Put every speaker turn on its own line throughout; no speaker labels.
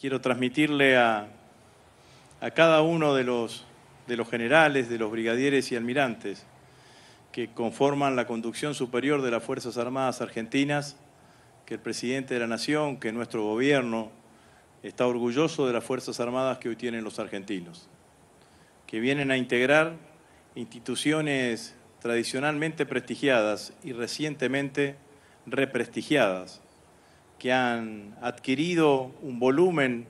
quiero transmitirle a, cada uno de los, de los generales, de los brigadieres y almirantes que conforman la conducción superior de las Fuerzas Armadas Argentinas, que el presidente de la Nación, que nuestro gobierno está orgulloso de las Fuerzas Armadas que hoy tienen los argentinos, que vienen a integrar instituciones tradicionalmente prestigiadas y recientemente represtigiadas que han adquirido un volumen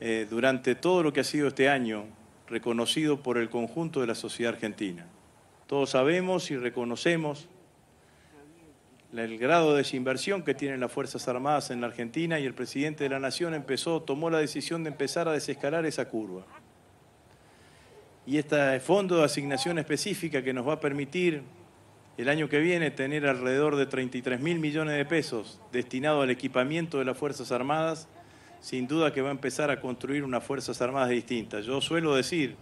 eh, durante todo lo que ha sido este año reconocido por el conjunto de la sociedad argentina. Todos sabemos y reconocemos el grado de desinversión que tienen las Fuerzas Armadas en la Argentina y el presidente de la Nación empezó, tomó la decisión de empezar a desescalar esa curva. Y este fondo de asignación específica que nos va a permitir el año que viene tener alrededor de 33 mil millones de pesos destinados al equipamiento de las Fuerzas Armadas, sin duda que va a empezar a construir unas Fuerzas Armadas distintas. Yo suelo decir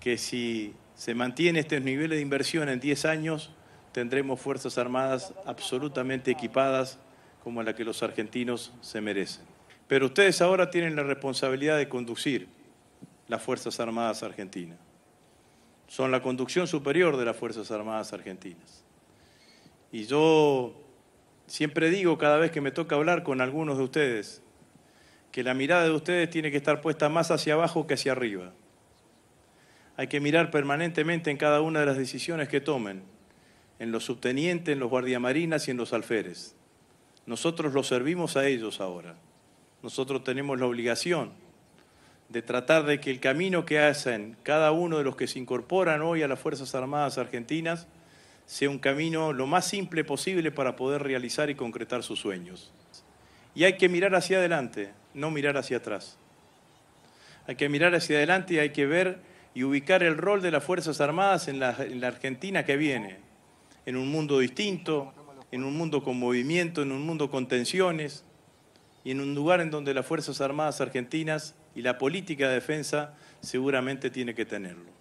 que si se mantiene estos niveles de inversión en 10 años, tendremos Fuerzas Armadas absolutamente equipadas como la que los argentinos se merecen. Pero ustedes ahora tienen la responsabilidad de conducir las Fuerzas Armadas argentinas son la conducción superior de las Fuerzas Armadas Argentinas. Y yo siempre digo cada vez que me toca hablar con algunos de ustedes que la mirada de ustedes tiene que estar puesta más hacia abajo que hacia arriba. Hay que mirar permanentemente en cada una de las decisiones que tomen, en los subtenientes, en los guardiamarinas y en los alférez. Nosotros los servimos a ellos ahora. Nosotros tenemos la obligación de tratar de que el camino que hacen cada uno de los que se incorporan hoy a las Fuerzas Armadas Argentinas sea un camino lo más simple posible para poder realizar y concretar sus sueños. Y hay que mirar hacia adelante, no mirar hacia atrás. Hay que mirar hacia adelante y hay que ver y ubicar el rol de las Fuerzas Armadas en la, Argentina que viene, en un mundo distinto, en un mundo con movimiento, en un mundo con tensiones y en un lugar en donde las Fuerzas Armadas Argentinas y la política de defensa seguramente tiene que tenerlo.